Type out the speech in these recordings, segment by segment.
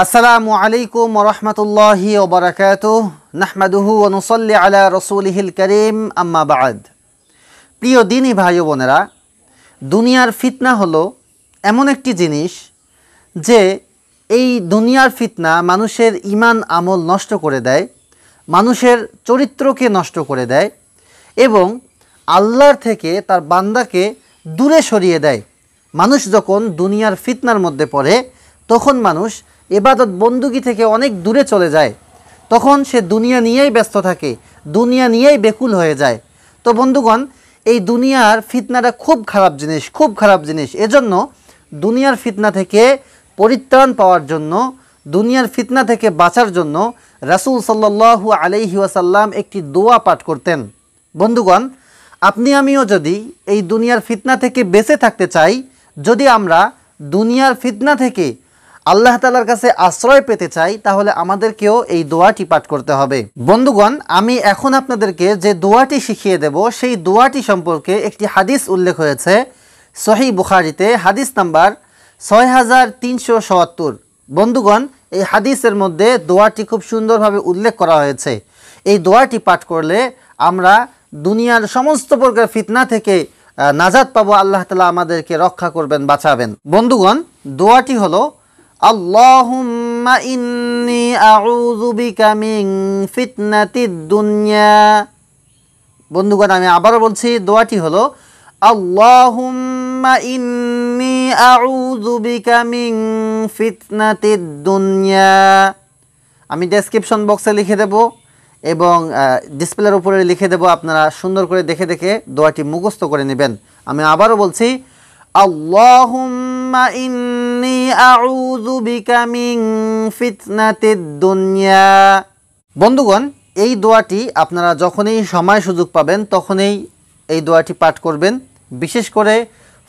আসসালামু আলাইকুম রহমতুল্লাহি ওবরাকাত নাহমাদুহু অনুসল্লি আলা রসুলহিল করিম আম্মাবাদ প্রিয় দিনই ভাই বোনেরা দুনিয়ার ফিতনা হলো এমন একটি জিনিস যে এই দুনিয়ার ফিতনা মানুষের ইমান আমল নষ্ট করে দেয় মানুষের চরিত্রকে নষ্ট করে দেয় এবং আল্লাহর থেকে তার বান্দাকে দূরে সরিয়ে দেয় মানুষ যখন দুনিয়ার ফিতনার মধ্যে পড়ে তখন মানুষ এবাদত বন্দুকি থেকে অনেক দূরে চলে যায় তখন সে দুনিয়া নিয়েই ব্যস্ত থাকে দুনিয়া নিয়েই বেকুল হয়ে যায় তো বন্ধুগণ এই দুনিয়ার ফিতনাটা খুব খারাপ জিনিস খুব খারাপ জিনিস এজন্য দুনিয়ার ফিতনা থেকে পরিত্রাণ পাওয়ার জন্য দুনিয়ার ফিতনা থেকে বাঁচার জন্য রাসুল সাল্লাহু আলহি ওয়াসাল্লাম একটি দোয়া পাঠ করতেন বন্ধুগণ আপনি আমিও যদি এই দুনিয়ার ফিতনা থেকে বেঁচে থাকতে চাই যদি আমরা দুনিয়ার ফিতনা থেকে আল্লাহ তালার কাছে আশ্রয় পেতে চাই তাহলে আমাদেরকেও এই দোয়াটি পাঠ করতে হবে বন্ধুগণ আমি এখন আপনাদেরকে যে দোয়াটি শিখিয়ে দেব সেই দোয়াটি সম্পর্কে একটি হাদিস উল্লেখ হয়েছে সহি বুখারিতে হাদিস নাম্বার ছয় হাজার তিনশো বন্ধুগণ এই হাদিসের মধ্যে দোয়াটি খুব সুন্দরভাবে উল্লেখ করা হয়েছে এই দোয়াটি পাঠ করলে আমরা দুনিয়ার সমস্ত প্রকার ফিতনা থেকে নাজাদ পাবো আল্লাহ তালা আমাদেরকে রক্ষা করবেন বাঁচাবেন বন্ধুগণ দোয়াটি হলো اللهم إني أعوذ بك من فتنة الدنيا বন্ধুগণ আমি আবারও বলছি দোয়াটি হলো আল্লাহুম্মা ইন্নি আউযু বিকা মিন ফিতনাতিদ দুনিয়া আমি ডেসক্রিপশন বক্সে লিখে দেব এবং ডিসপ্লের উপরে লিখে দেব আপনারা সুন্দর করে দেখে দেখে দোয়াটি মুখস্থ করে নেবেন আমি আবারও বলছি اللهم إني أعوذ بك من فتنة الدنيا বন্ধুগণ এই দোয়াটি আপনারা যখনই সময় সুযোগ পাবেন তখনই এই দোয়াটি পাঠ করবেন বিশেষ করে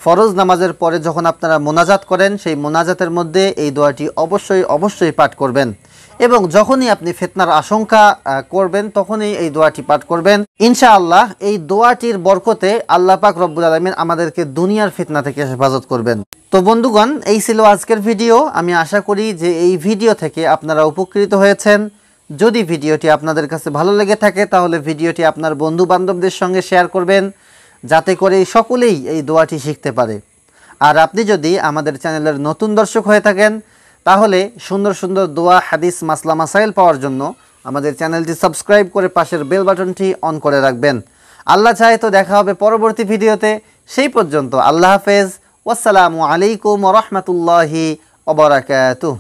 ফরজ নামাজের পরে যখন আপনারা মোনাজাত করেন সেই মোনাজাতের মধ্যে এই দোয়াটি অবশ্যই অবশ্যই পাঠ করবেন এবং যখনই আপনি ফেতনার আশঙ্কা করবেন তখনই এই দোয়াটি পাঠ করবেন ইনশাআল্লাহ এই দোয়াটির বরকতে আল্লাহ পাক রব্বুল আলমিন আমাদেরকে দুনিয়ার ফেতনা থেকে হেফাজত করবেন তো বন্ধুগণ এই ছিল আজকের ভিডিও আমি আশা করি যে এই ভিডিও থেকে আপনারা উপকৃত হয়েছেন যদি ভিডিওটি আপনাদের কাছে ভালো লেগে থাকে তাহলে ভিডিওটি আপনার বন্ধু বান্ধবদের সঙ্গে শেয়ার করবেন যাতে করে সকলেই এই দোয়াটি শিখতে পারে আর আপনি যদি আমাদের চ্যানেলের নতুন দর্শক হয়ে থাকেন তাহলে সুন্দর সুন্দর দোয়া হাদিস মাসলা মাসাইল পাওয়ার জন্য আমাদের চ্যানেলটি সাবস্ক্রাইব করে পাশের বেল বাটনটি অন করে রাখবেন আল্লাহ চায় তো দেখা হবে পরবর্তী ভিডিওতে সেই পর্যন্ত আল্লাহ হাফেজ ওয়াসসালামু আলাইকুম রহমতুল্লাহি অবরাকাতুহ